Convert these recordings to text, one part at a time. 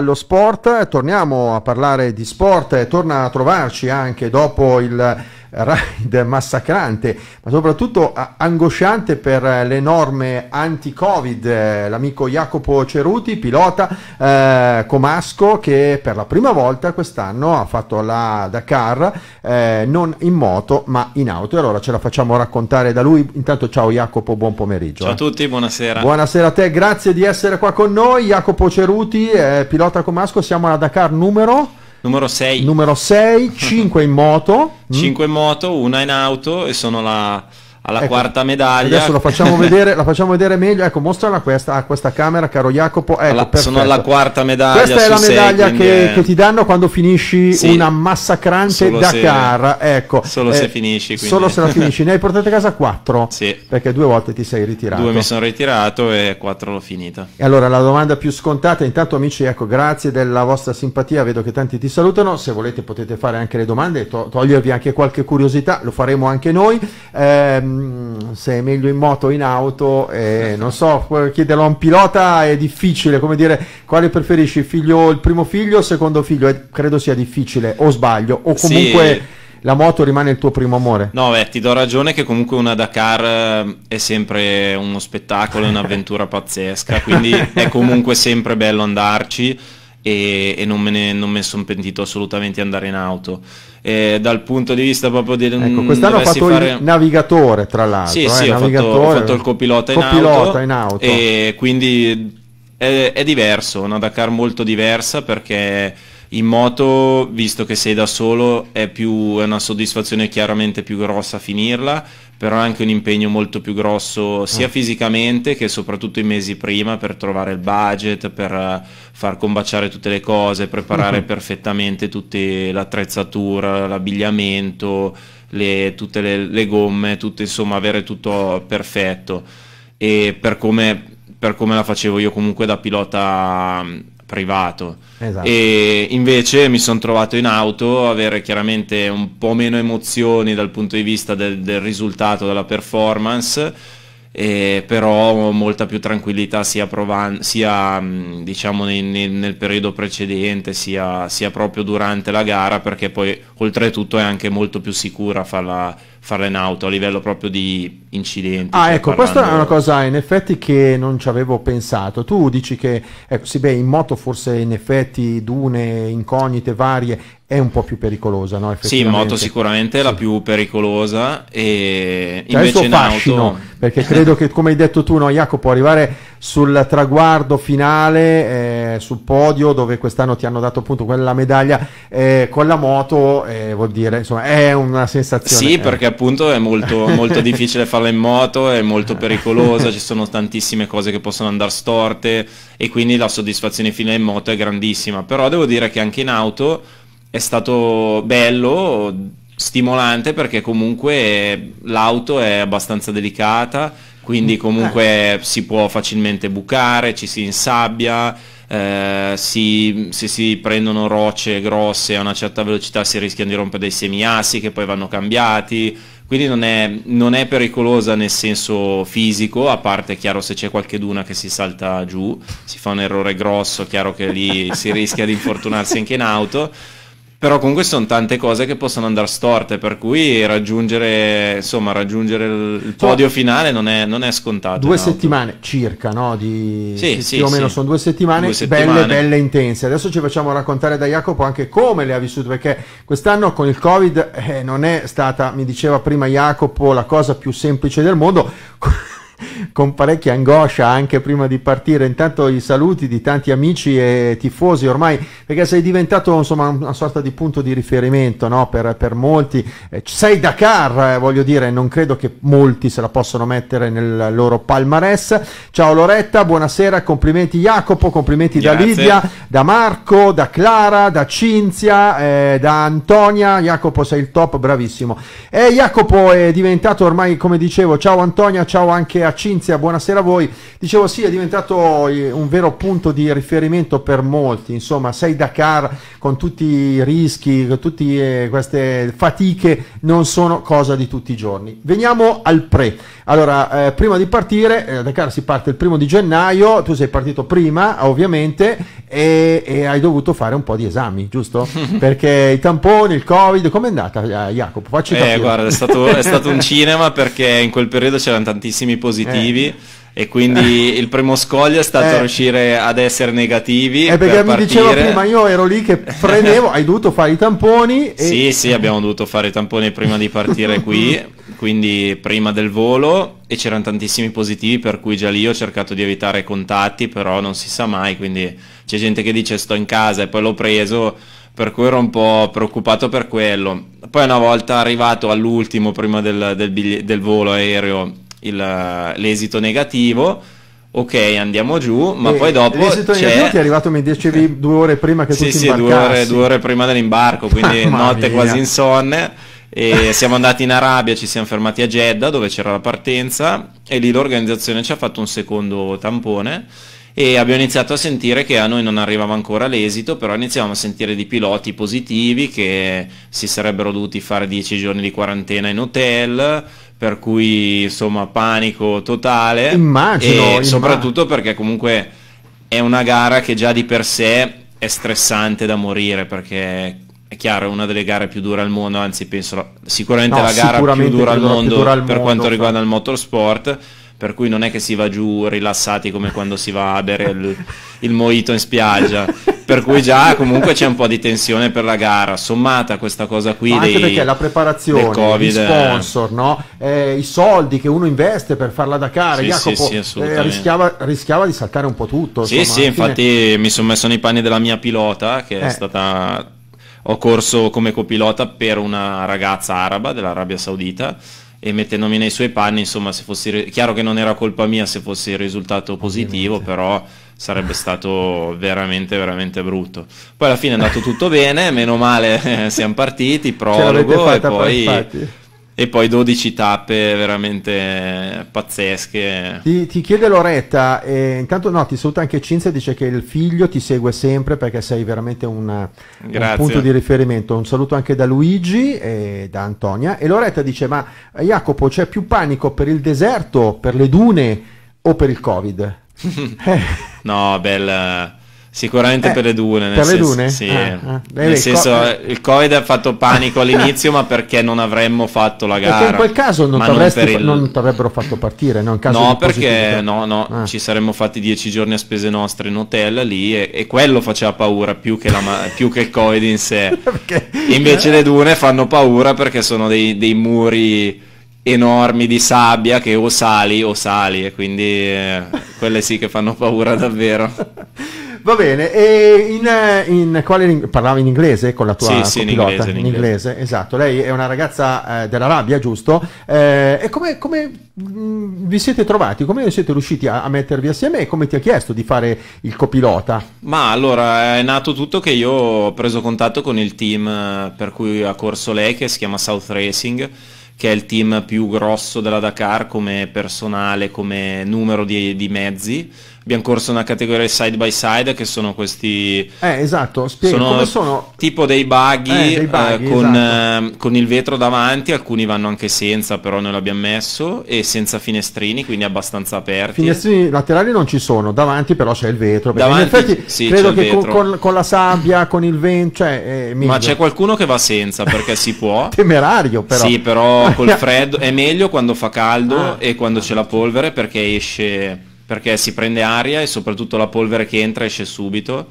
allo sport, torniamo a parlare di sport, torna a trovarci anche dopo il raid massacrante, ma soprattutto angosciante per eh, le norme anti-Covid. Eh, l'amico Jacopo Ceruti, pilota eh, comasco, che per la prima volta quest'anno ha fatto la Dakar eh, non in moto ma in auto. E allora ce la facciamo raccontare da lui. Intanto, ciao Jacopo, buon pomeriggio. Ciao a eh. tutti, buonasera. Buonasera a te, grazie di essere qua con noi. Jacopo Ceruti, pilota comasco, siamo alla Dakar numero Numero 6. Numero 6, 5 in moto. 5 mm. in moto, una in auto e sono la alla ecco, quarta medaglia. Adesso la facciamo, vedere, la facciamo vedere meglio. Ecco, mostrala questa, a questa camera, caro Jacopo. Ecco, alla, sono alla quarta medaglia. Questa è la medaglia sei, che, è... che, ti danno quando finisci sì, una massacrante Dakar. Se... Ecco, solo eh, se finisci. Quindi. Solo se la finisci. Ne hai portate a casa quattro. Sì. Perché due volte ti sei ritirato. Due mi sono ritirato e quattro l'ho finita. E allora la domanda più scontata. Intanto, amici, ecco, grazie della vostra simpatia. Vedo che tanti ti salutano. Se volete potete fare anche le domande, to- togliervi anche qualche curiosità. Lo faremo anche noi. Ehm, mh, ehm, se è meglio in moto o in auto, eh, non so, chiederlo a un pilota è difficile, come dire, quale preferisci, figlio, il primo figlio o il secondo figlio? Eh, credo sia difficile, o sbaglio, o comunque... Sì la moto rimane il tuo primo amore. No, beh, ti do ragione che comunque una Dakar eh, è sempre uno spettacolo, è un'avventura pazzesca, quindi è comunque sempre bello andarci e, e non me ne non sono pentito assolutamente andare in auto. E dal punto di vista proprio del ecco, mm, quest'anno ho fatto fare... il navigatore tra l'altro sì, eh, sì, ho fatto, ho, fatto, il copilota, in, auto, in auto e quindi è, è diverso una Dakar molto diversa perché in moto, visto che sei da solo, è, più, è, una soddisfazione chiaramente più grossa finirla, però è anche un impegno molto più grosso sia mm. fisicamente che soprattutto i mesi prima per trovare il budget, per eh, far combaciare tutte le cose, preparare uh-huh. perfettamente tutta l'attrezzatura, l'abbigliamento, le, tutte le, le gomme, tutto, insomma avere tutto perfetto. E per come per come la facevo io comunque da pilota mm, privato. Esatto. E invece mi sono trovato in auto, avere chiaramente un po' meno emozioni dal punto di vista del, del risultato, della performance, e però molta più tranquillità sia, provan- sia mm, diciamo nel, nel, periodo precedente sia, sia, proprio durante la gara perché poi oltretutto è anche molto più sicura farla, farla in auto a livello proprio di incidenti. Ah, cioè ecco, parlando... questa è una cosa in effetti che non ci avevo pensato. Tu dici che, ecco, sì, beh, in moto forse in effetti dune, incognite varie è un po' più pericolosa, no? Sì, in moto sicuramente è la più pericolosa e cioè invece il suo in fascino, auto... perché credo che come hai detto tu, no, Jacopo, arrivare sul traguardo finale, eh, sul podio dove quest'anno ti hanno dato appunto quella medaglia eh, con la moto, eh, vuol dire, insomma, è una sensazione. Sì, perché appunto è molto, molto difficile farla in moto, è molto pericolosa, ci sono tantissime cose che possono andare storte e quindi la soddisfazione finale in moto è grandissima, però devo dire che anche in auto è stato bello, stimolante perché comunque l'auto è abbastanza delicata quindi mm. comunque eh. si può facilmente bucare, ci si insabbia, eh, si, se si prendono rocce grosse a una certa velocità si rischiano di rompere dei semiassi che poi vanno cambiati, quindi non è, non è pericolosa nel senso fisico, a parte chiaro se c'è qualche duna che si salta giù, si fa un errore grosso, chiaro che lì si rischia di infortunarsi anche in auto però comunque sono tante cose che possono andare storte, per cui raggiungere, insomma, raggiungere il podio sì. finale non è, non è, scontato. Due no? settimane circa, no? Di, sì, più sì, o meno sono due settimane, due settimane, belle, belle intense. Adesso ci facciamo raccontare da Jacopo anche come le ha vissute, perché quest'anno con il Covid eh, non è stata, mi diceva prima Jacopo, la cosa più semplice del mondo. con parecchia angoscia anche prima di partire. Intanto i saluti di tanti amici e tifosi ormai, perché sei diventato insomma una sorta di punto di riferimento no? per, per, molti. Eh, sei Dakar, eh, voglio dire, non credo che molti se la possano mettere nel loro palmarès. Ciao Loretta, buonasera, complimenti Jacopo, complimenti Grazie. da Lidia, da Marco, da Clara, da Cinzia, eh, da Antonia. Jacopo sei il top, bravissimo. E eh, Jacopo è diventato ormai, come dicevo, ciao Antonia, ciao anche a Cinzia Cinzia, buonasera a voi. Dicevo sì, è diventato eh, un vero punto di riferimento per molti, insomma, sei Dakar con tutti i rischi, con tutte eh, queste fatiche, non sono cosa di tutti i giorni. Veniamo al pre. Allora, eh, prima di partire, eh, Dakar si parte il primo di gennaio, tu sei partito prima, ovviamente, e, e hai dovuto fare un po' di esami, giusto? perché i tamponi, il Covid, com'è andata eh, Jacopo? Facci capire. Eh, guarda, è stato, è stato un cinema perché in quel periodo c'erano tantissimi positivi negativi. E quindi eh. il primo scoglio è stato eh. riuscire ad essere negativi. E eh, perché per mi diceva prima, io ero lì che prendevo, hai dovuto fare i tamponi. E... Sì, sì, abbiamo dovuto fare i tamponi prima di partire qui, quindi prima del volo e c'erano tantissimi positivi per cui già lì ho cercato di evitare contatti, però non si sa mai, quindi c'è gente che dice sto in casa e poi l'ho preso, per cui ero un po' preoccupato per quello. Poi una volta arrivato all'ultimo prima del, del, del volo aereo il, eh, l'esito negativo ok andiamo giù ma e poi dopo l'esito c'è... negativo ti è arrivato mi dicevi due ore prima che sì, tu ti sì, imbarcassi due ore, due ore prima dell'imbarco quindi notte mia. quasi insonne e siamo andati in Arabia, ci siamo fermati a Jeddah dove c'era la partenza e lì l'organizzazione ci ha fatto un secondo tampone e abbiamo iniziato a sentire che a noi non arrivava ancora l'esito, però iniziavamo a sentire di piloti positivi che si sarebbero dovuti fare 10 giorni di quarantena in hotel, per cui insomma panico totale. Immagino. E soprattutto immag- perché comunque è una gara che già di per sé è stressante da morire perché è chiaro, è una delle gare più dure al mondo, anzi penso sicuramente no, la gara sicuramente più dura al mondo dura al per mondo, quanto riguarda il motorsport, per cui non è che si va giù rilassati come quando si va a bere il, il mojito in spiaggia, per cui già comunque c'è un po' di tensione per la gara, sommata questa cosa qui. Ma anche dei, perché la preparazione, COVID, gli eh. sponsor, no? eh, i soldi che uno investe per farla da cara, sì, Jacopo sì, sì, eh, rischiava, rischiava, di saltare un po' tutto. Sì, insomma, sì, infatti mi sono messo nei panni della mia pilota che eh. è stata... Ho corso come copilota per una ragazza araba dell'Arabia Saudita e mettendomi nei suoi panni, insomma, se fossi chiaro che non era colpa mia se fosse il risultato positivo, Ovviamente. però sarebbe stato veramente, veramente brutto. Poi alla fine è andato tutto bene, meno male eh, siamo partiti, prologo e poi... e poi 12 tappe veramente pazzesche. Ti, ti chiede Loretta, eh, intanto no, ti saluta anche Cinzia, dice che il figlio ti segue sempre perché sei veramente una, un punto di riferimento. Un saluto anche da Luigi e da Antonia. E Loretta dice, ma eh, Jacopo c'è più panico per il deserto, per le dune o per il Covid? eh. No, bella... Sicuramente eh, per le dune. Nel per senso, le dune? Sì. Ah, ah. Nel senso, co- il Covid ha fatto panico all'inizio, ma perché non avremmo fatto la gara. Perché in quel caso non, ti il... avrebbero fatto partire, no? no perché no, no, ah. ci saremmo fatti dieci giorni a spese nostre in hotel lì e, e quello faceva paura più che, ma- più che, il Covid in sé. perché... Invece le dune fanno paura perché sono dei, dei muri enormi di sabbia che o sali o sali e quindi eh, quelle sì che fanno paura davvero. Va bene, e in, eh, in quale ling- parlavi in inglese con la tua sì, sì, in, inglese, in, in inglese. esatto. Lei è una ragazza eh, dell'Arabia, giusto? Eh, e come, come mm, vi siete trovati? Come siete riusciti a, a, mettervi assieme e come ti ha chiesto di fare il copilota? Ma allora è nato tutto che io ho preso contatto con il team eh, per cui ha corso lei che si chiama South Racing che è il team più grosso della Dakar come personale, come numero di, di mezzi, abbiamo corso una categoria side by side che sono questi... Eh, esatto, spiego sono come sono... Tipo dei buggy, eh, dei buggy eh, con, esatto. Ehm, con, il vetro davanti, alcuni vanno anche senza, però noi l'abbiamo messo, e senza finestrini, quindi abbastanza aperti. Finestrini laterali non ci sono, davanti però c'è il vetro. Davanti, in effetti sì, credo che con, con, con, la sabbia, con il vento... Cioè, eh, Ma c'è qualcuno che va senza perché si può. Temerario però. Sì, però col freddo è meglio quando fa caldo ah. e quando c'è la polvere perché esce perché si prende aria e soprattutto la polvere che entra esce subito,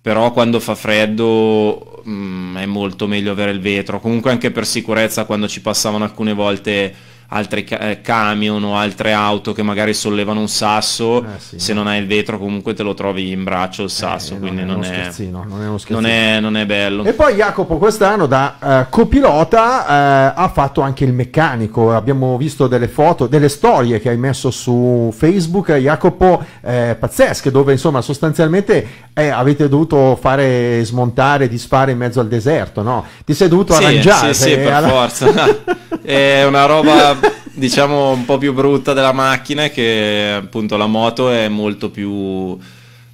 però quando fa freddo mh, mm, è molto meglio avere il vetro, comunque anche per sicurezza quando ci passavano alcune volte altri ca- eh, camion o altre auto che magari sollevano un sasso, eh, sì. se non hai il vetro comunque te lo trovi in braccio il eh, sasso, eh, quindi non, non, è non, è uno scherzino, non è, non è bello. E poi Jacopo quest'anno da uh, copilota uh, ha fatto anche il meccanico, abbiamo visto delle foto, delle storie che hai messo su Facebook, Jacopo, eh, pazzesche, dove insomma sostanzialmente avete dovuto fare smontare, disfare in mezzo al deserto, no? Ti sei dovuto sì, arrangiare. Sì, sì, per alla... forza. è una roba diciamo un po' più brutta della macchina è che appunto la moto è molto più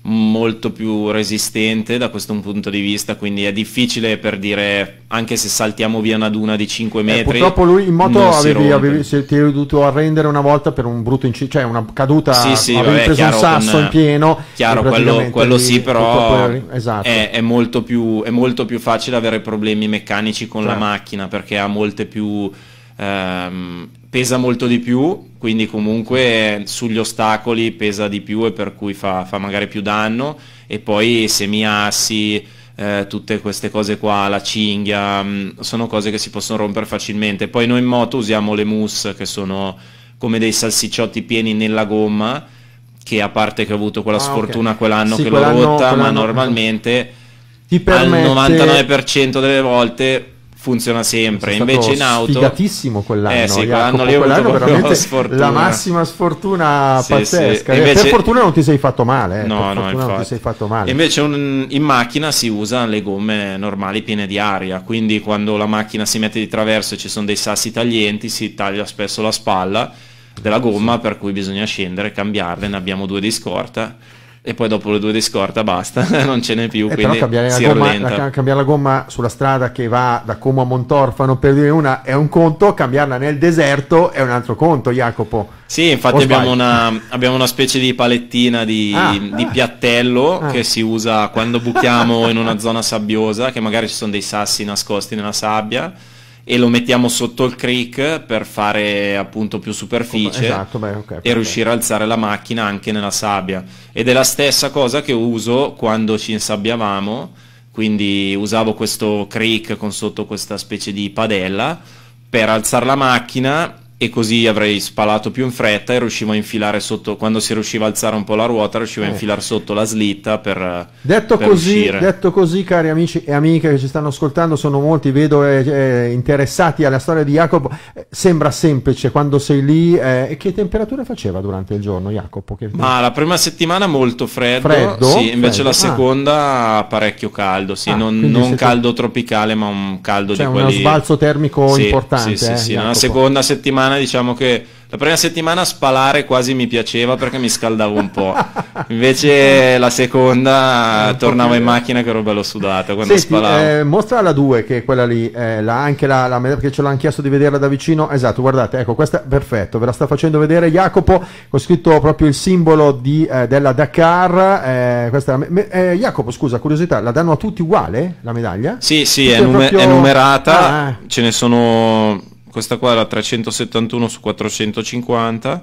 molto più resistente da questo punto di vista, quindi è difficile per dire, anche se saltiamo via una duna di 5 eh, metri. Eh, purtroppo lui in moto avevi, avevi, se ti eri dovuto arrendere una volta per un brutto incidente, cioè una caduta, sì, sì, avevi vabbè, preso un sasso con, in pieno. Chiaro, quello, quello sì, però eri, esatto. è, è, molto più, è molto più facile avere problemi meccanici con cioè. la certo. macchina perché ha molte più ehm, pesa molto di più, quindi comunque sugli ostacoli pesa di più e per cui fa, fa magari più danno e poi semiassi, eh, tutte queste cose qua, la cinghia, mh, mm, sono cose che si possono rompere facilmente. Poi noi in moto usiamo le mousse che sono come dei salsicciotti pieni nella gomma, che a parte che ho avuto quella ah, sfortuna okay. quell'anno sì, che l'ho rotta, ma normalmente permette... al 99% delle volte funziona sempre. Invece in auto. Sfigatissimo quell'anno. Eh sì, Jacopo, quell'anno, quell'anno veramente sfortuna. la massima sfortuna sì, pazzesca. Sì. Invece... Per fortuna non ti sei fatto male. Eh. No, no, non ti sei fatto male. Invece un... in macchina si usano le gomme normali piene di aria. Quindi quando la macchina si mette di traverso e ci sono dei sassi taglienti, si taglia spesso la spalla della gomma, per cui bisogna scendere, e cambiarle. Ne abbiamo due di scorta e poi dopo le due di scorta basta, non ce n'è più. Eh, quindi però cambiare la, gomma, la, cambiare la, gomma, sulla strada che va da Como a Montorfano per dire una è un conto, cambiarla nel deserto è un altro conto, Jacopo. Sì, infatti abbiamo una, abbiamo una, specie di palettina di, ah, di ah, piattello ah. che si usa quando buchiamo in una zona sabbiosa, che magari ci sono dei sassi nascosti nella sabbia e lo mettiamo sotto il creek per fare appunto più superficie esatto, beh, okay, e riuscire a alzare la macchina anche nella sabbia ed è la stessa cosa che uso quando ci insabbiavamo quindi usavo questo creek con sotto questa specie di padella per alzare la macchina e così avrei spalato più in fretta e riuscivo a infilare sotto, quando si riusciva a alzare un po' la ruota, riuscivo a eh. infilare sotto la slitta per... Detto, per così, detto così, cari amici e amiche che ci stanno ascoltando, sono molti, vedo eh, eh interessati alla storia di Jacopo, eh, sembra semplice quando sei lì, eh, che temperature faceva durante il giorno Jacopo? Che... Ma la prima settimana molto freddo, freddo? Sì, invece freddo. la ah. seconda ah. parecchio caldo, sì, ah, non, non caldo tropicale ma un caldo cioè di quelli... uno sbalzo termico sì, importante. Sì, sì, sì, nella seconda settimana settimana, diciamo che la prima settimana spalare quasi mi piaceva perché mi scaldavo un po'. Invece la seconda tornavo in eh. macchina che ero bello sudato quando Senti, spalavo. Eh, mostra la 2 che è quella lì, eh, la, anche la, la, perché ce l'hanno chiesto di vederla da vicino. Esatto, guardate, ecco, questa è perfetto, ve la sta facendo vedere Jacopo, ho scritto proprio il simbolo di, eh, della Dakar. Eh, questa, eh, Jacopo, scusa, curiosità, la danno a tutti uguale la medaglia? Sì, sì, è, è, numer- proprio... è, numerata, ah. ce ne sono questa qua è la 371 su 450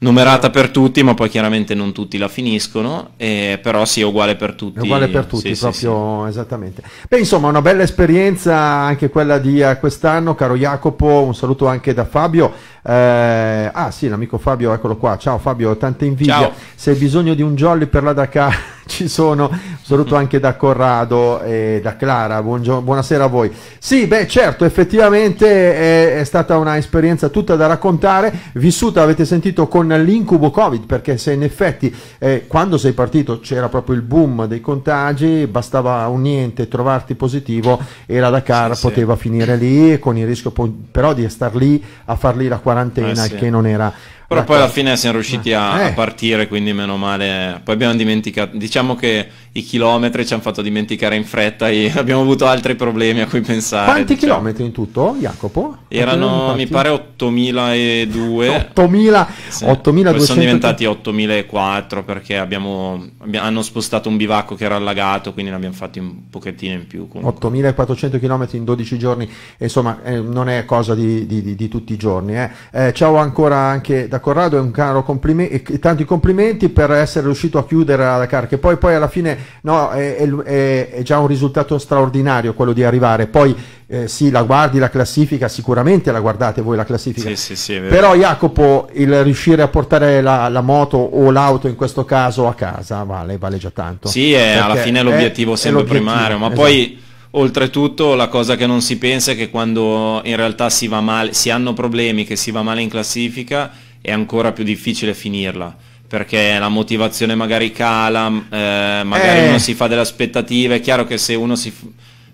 numerata per tutti, ma poi chiaramente non tutti la finiscono, eh, però sì, è uguale per tutti. È uguale per tutti, sì, proprio sì, esattamente. Beh, insomma, una bella esperienza anche quella di eh, quest'anno, caro Jacopo, un saluto anche da Fabio. Eh, ah sì, l'amico Fabio, eccolo qua. Ciao Fabio, tante invidia. Ciao. Se hai bisogno di un jolly per la Dakar ci sono. saluto anche da Corrado e da Clara. Buongio- buonasera a voi. Sì, beh, certo, effettivamente è, è stata un'esperienza tutta da raccontare, vissuta, avete sentito, con l'incubo Covid, perché se in effetti eh, quando sei partito c'era proprio il boom dei contagi, bastava un niente trovarti positivo e la Dakar sì, poteva sì. finire lì, con il rischio però di star lì a far lì la quarantena, eh, sì. che non era però poi alla fine siamo riusciti a, eh. a, partire, quindi meno male. Poi abbiamo dimenticato, diciamo che i chilometri ci hanno fatto dimenticare in fretta e abbiamo avuto altri problemi a cui pensare. Quanti diciamo. chilometri in tutto, Jacopo? Erano, mi pare, 8002. 8000, sì. 8200. sono diventati 8004 perché abbiamo, abbiamo, hanno spostato un bivacco che era allagato, quindi ne abbiamo fatti un pochettino in più. Comunque. 8400 km in 12 giorni, insomma, eh, non è cosa di, di, di, di tutti i giorni. Eh. eh ciao ancora anche da a Corrado è un caro complimenti, tanti complimenti per essere riuscito a chiudere la Dakar, che poi, poi alla fine no, è, è, è, già un risultato straordinario quello di arrivare. Poi eh, sì, la guardi la classifica, sicuramente la guardate voi la classifica, sì, sì, sì, però Jacopo il riuscire a portare la, la moto o l'auto in questo caso a casa vale, vale già tanto. Sì, è, alla fine è l'obiettivo è, sempre primario, ma esatto. poi... Oltretutto la cosa che non si pensa è che quando in realtà si va male, si hanno problemi, che si va male in classifica, è ancora più difficile finirla perché la motivazione magari cala, eh, magari eh. uno si fa delle aspettative, è chiaro che se uno si f-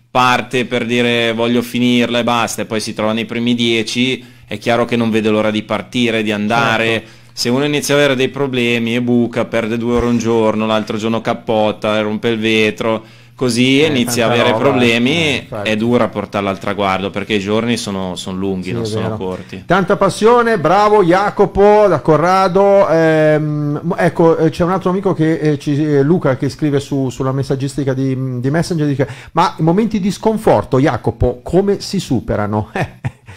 parte per dire voglio finirla e basta e poi si trova nei primi dieci, è chiaro che non vede l'ora di partire, di andare. Certo. Se uno inizia ad avere dei problemi e buca, perde due ore un giorno, l'altro giorno cappotta, rompe il vetro, così eh, inizi a avere roba, problemi eh, è dura portarla al traguardo perché i giorni sono, sono lunghi sì, non sono corti tanta passione bravo Jacopo da Corrado ehm, ecco eh, c'è un altro amico che eh, ci, eh, Luca che scrive su, sulla messaggistica di, di Messenger dice ma i momenti di sconforto Jacopo come si superano eh,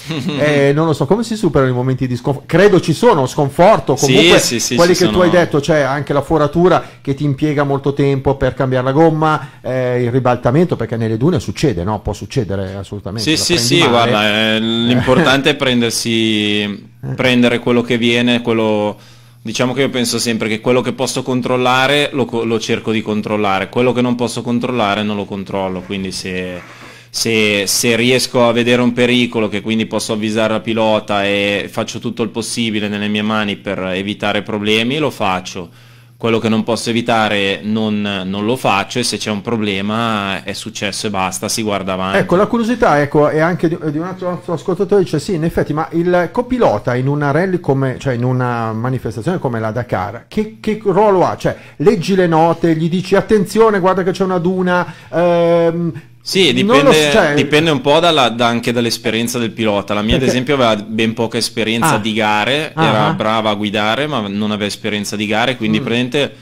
eh, non lo so, come si superano i momenti di sconforto? Credo ci sono, sconforto comunque, sì, sì, sì, quelli che sono... tu hai detto, c'è cioè anche la foratura che ti impiega molto tempo per cambiare la gomma, eh, il ribaltamento, perché nelle dune succede, no? Può succedere assolutamente. Sì, sì, sì, male. guarda, eh, l'importante è prendersi, eh. prendere quello che viene, quello... Diciamo che io penso sempre che quello che posso controllare lo, lo cerco di controllare, quello che non posso controllare non lo controllo, quindi se se, se, riesco a vedere un pericolo che quindi posso avvisare la pilota e faccio tutto il possibile nelle mie mani per evitare problemi, lo faccio. Quello che non posso evitare non, non lo faccio e se c'è un problema è successo e basta, si guarda avanti. Ecco, la curiosità ecco, è anche di, di un altro, altro ascoltatore, dice sì, in effetti, ma il copilota in una rally come, cioè in una manifestazione come la Dakar, che, che ruolo ha? Cioè, leggi le note, gli dici attenzione, guarda che c'è una duna, ehm, sì, dipende, so, cioè... dipende, un po' dalla, da anche dall'esperienza del pilota. La mia, Perché... ad esempio, aveva ben poca esperienza ah. di gare, ah. era ah. brava a guidare, ma non aveva esperienza di gare, quindi mm. praticamente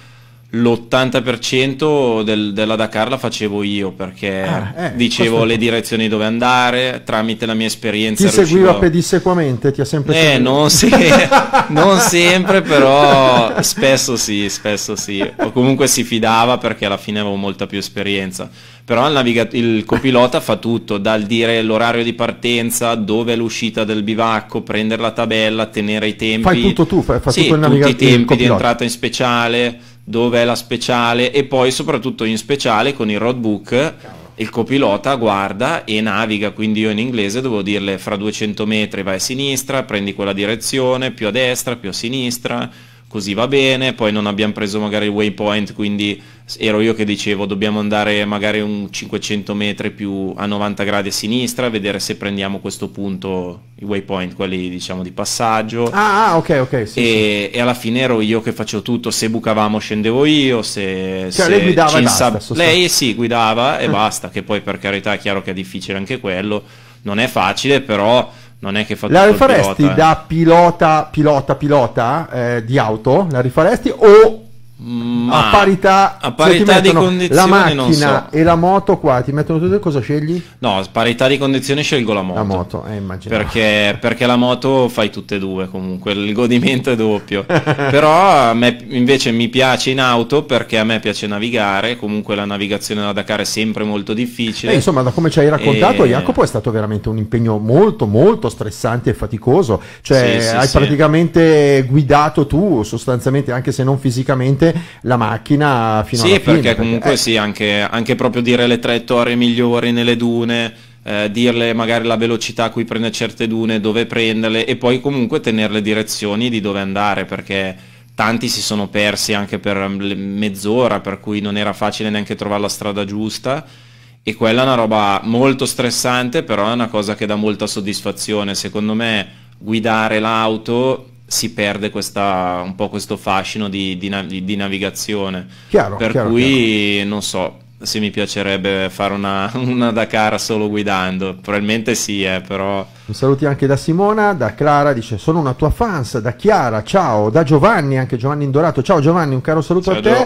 l'80% del, della Dakar la facevo io perché ah, eh, dicevo le direzioni dove andare tramite la mia esperienza. Ti seguiva riuscivo... pedissequamente? Ti ha sempre eh, non, se... non, sempre, però spesso sì, spesso sì. O comunque si fidava perché alla fine avevo molta più esperienza. Però il, naviga... il copilota fa tutto, dal dire l'orario di partenza, dove è l'uscita del bivacco, prendere la tabella, tenere i tempi. Fai tutto tu, fai, fai sì, tutto il navigatore. Tutti i tempi di entrata in speciale dove è la speciale e poi soprattutto in speciale con il roadbook il copilota guarda e naviga, quindi io in inglese devo dirle fra 200 metri vai a sinistra, prendi quella direzione, più a destra, più a sinistra, così va bene, poi non abbiamo preso magari il waypoint, quindi ero io che dicevo dobbiamo andare magari un 500 metri più a 90 gradi a sinistra, vedere se prendiamo questo punto, i waypoint, quelli diciamo di passaggio. Ah, ah, ok, ok. Sì, e, sì. e alla fine ero io che facevo tutto, se bucavamo scendevo io, se... Cioè se lei guidava... Basta, lei sì, guidava e basta, che poi per carità è chiaro che è difficile anche quello, non è facile, però non è che fa la rifaresti pilota, eh. da pilota pilota pilota eh, di auto la rifaresti o Mm, ma a parità, a cioè, parità di condizioni, la macchina so. e la moto qua ti mettono tutte cosa scegli? No, a parità di condizioni scelgo la moto. La moto, eh, immagino. Perché, perché, la moto fai tutte e due comunque, il godimento è doppio. Però a me invece mi piace in auto perché a me piace navigare, comunque la navigazione da Dakar è sempre molto difficile. Eh, insomma, da come ci hai raccontato, e... Jacopo è stato veramente un impegno molto molto stressante e faticoso, cioè sì, sì, hai sì. praticamente guidato tu sostanzialmente anche se non fisicamente durante la macchina fino sì, alla fine. Sì, perché comunque eh. sì, anche, anche proprio dire le traiettorie migliori nelle dune, eh, dirle magari la velocità a cui prende certe dune, dove prenderle e poi comunque tenere le direzioni di dove andare perché tanti si sono persi anche per mezz'ora per cui non era facile neanche trovare la strada giusta e quella è una roba molto stressante però è una cosa che dà molta soddisfazione secondo me guidare l'auto si perde questa, un po' questo fascino di, di, di navigazione. Chiaro, per chiaro, cui chiaro. non so se mi piacerebbe fare una, una Dakar solo guidando, probabilmente sì, eh, però un saluti anche da Simona, da Clara, dice sono una tua fans, da Chiara, ciao, da Giovanni, anche Giovanni Indorato, ciao Giovanni, un caro saluto ciao, a te,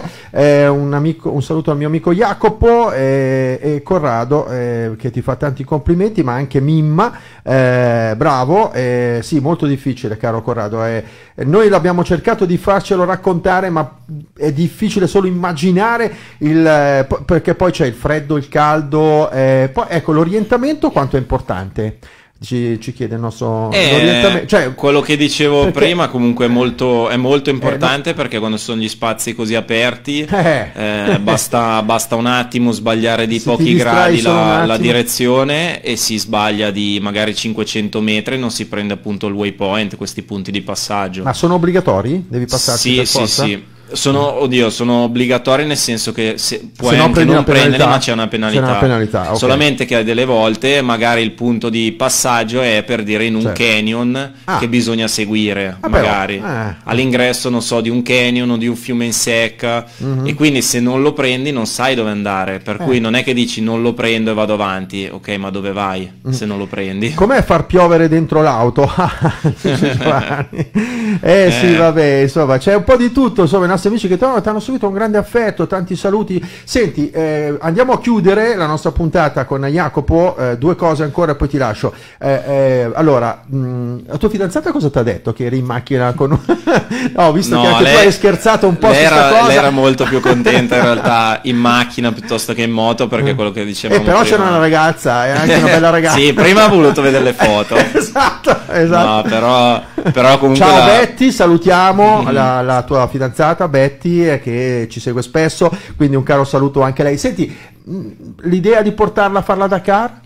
eh, un, amico, un, saluto al mio amico Jacopo eh, e Corrado eh, che ti fa tanti complimenti, ma anche Mimma, eh, bravo, eh, sì, molto difficile caro Corrado, eh. noi l'abbiamo cercato di farcelo raccontare, ma è difficile solo immaginare il, perché poi c'è il freddo, il caldo, poi, ecco l'orientamento quanto è importante ci, ci chiede il nostro eh, orientamento. Cioè, quello che dicevo perché... prima comunque è molto, è molto eh, importante eh, perché quando sono gli spazi così aperti eh. eh. Basta, basta, un attimo sbagliare di pochi gradi la, la, direzione e si sbaglia di magari 500 metri non si prende appunto il waypoint, questi punti di passaggio. Ma sono obbligatori? Devi passarci sì, per sì, forza? Sì, sì. Sono, mm. oddio, sono obbligatori nel senso che se, puoi se no, anche non prendere ma c'è una penalità. C'è una penalità okay. Solamente che delle volte magari il punto di passaggio è per dire in un certo. canyon ah. che bisogna seguire, ah, magari eh. all'ingresso, non so, di un canyon o di un fiume in secca mm-hmm. e quindi se non lo prendi non sai dove andare, per eh. cui non è che dici non lo prendo e vado avanti, ok ma dove vai mm se non lo prendi? Com'è far piovere dentro l'auto? eh, eh sì vabbè insomma c'è un po' di tutto insomma una nostri amici che ti hanno subito un grande affetto, tanti saluti. Senti, eh, andiamo a chiudere la nostra puntata con Jacopo, eh, due cose ancora poi ti lascio. Eh, eh allora, mh, mm, la tua fidanzata cosa ti ha detto? Che eri in macchina con... no, visto no, che anche lei, tu hai scherzato un po' su questa cosa. Lei era molto più contenta in realtà in macchina piuttosto che in moto perché mm. quello che diceva... Eh, però prima... c'era una ragazza, è anche una bella ragazza. sì, prima ha voluto vedere le foto. esatto, esatto. No, esatto. però, però comunque... Ciao la... Betty, salutiamo mm. la, la tua fidanzata Betty eh, che ci segue spesso, quindi un caro saluto anche a lei. Senti, l'idea di portarla a farla Dakar?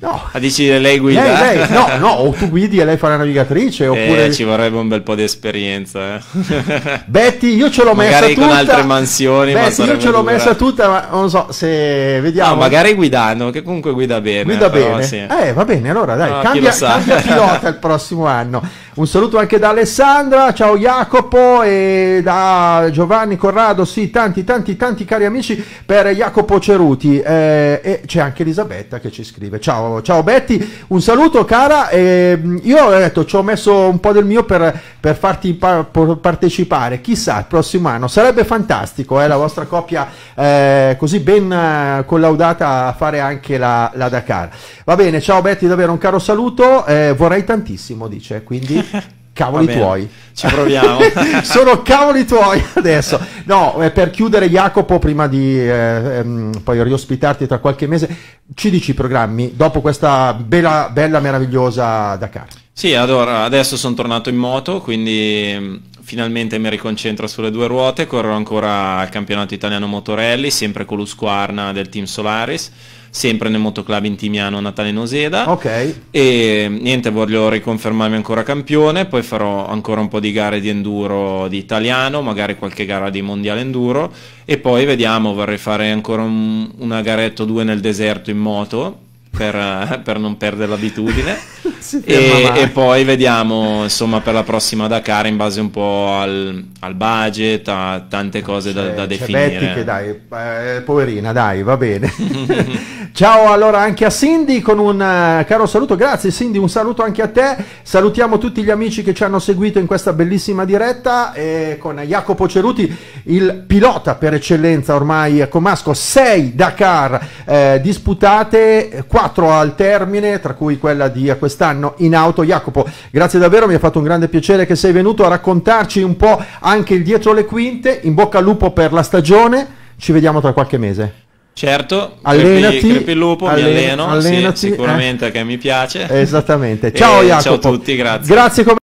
No. A ah, decidere lei guida? Lei, lei, no, no, o tu guidi e lei fa la navigatrice. Eh, oppure... Eh, ci vorrebbe un bel po' di esperienza. Eh. Betty, io ce l'ho magari messa tutta. Magari con altre mansioni. Betty, ma io ce l'ho dura. messa tutta, ma non so se vediamo. No, magari guidando, che comunque guida bene. Guida però, bene. Sì. Eh, va bene, allora dai, no, cambia, cambia pilota il prossimo anno. Un saluto anche da Alessandra, ciao Jacopo e da Giovanni Corrado, sì, tanti, tanti, tanti cari amici per Jacopo Ceruso saluti eh, e c'è anche Elisabetta che ci scrive. Ciao, ciao Betty, un saluto cara. Eh, io ho detto, ci ho messo un po' del mio per, per farti par- partecipare. Chissà, il prossimo anno sarebbe fantastico eh, la vostra coppia eh, così ben eh, collaudata a fare anche la, la, Dakar. Va bene, ciao Betty, davvero un caro saluto. Eh, vorrei tantissimo, dice. Quindi... cavoli tuoi. Ci proviamo. Sono cavoli tuoi adesso. No, eh, per chiudere Jacopo, prima di eh, ehm, poi riospitarti tra qualche mese, ci dici i programmi dopo questa bella, bella meravigliosa Dakar. Sì, allora adesso sono tornato in moto, quindi mm, finalmente mi riconcentro sulle due ruote, correrò ancora al campionato italiano motorelli, sempre con l'Usquarna del team Solaris, sempre nel motoclub intimiano Natale Noseda. Ok. E niente, voglio riconfermarmi ancora campione, poi farò ancora un po' di gare di enduro di italiano, magari qualche gara di mondiale enduro e poi vediamo, vorrei fare ancora un, una garetto o due nel deserto in moto per, eh, per non perdere l'abitudine. e, e, poi vediamo insomma per la prossima Dakar in base un po' al, al budget, a tante cose da, da, cioè, definire. Betty che dai, eh, poverina, dai, va bene. Ciao allora anche a Cindy con un eh, caro saluto, grazie Cindy, un saluto anche a te. Salutiamo tutti gli amici che ci hanno seguito in questa bellissima diretta eh, con Jacopo Ceruti, il pilota per eccellenza ormai a eh, Comasco, 6 Dakar eh, disputate, 4 quattro al termine, tra cui quella di eh, quest'anno in auto. Jacopo, grazie davvero, mi ha fatto un grande piacere che sei venuto a raccontarci un po' anche il dietro le quinte. In bocca al lupo per la stagione, ci vediamo tra qualche mese. Certo, allenati, crepi, crepi il lupo, allen- mi alleno, allenati, sì, eh. sicuramente eh. che mi piace. Esattamente. Ciao e Jacopo. Ciao a tutti, grazie. Grazie come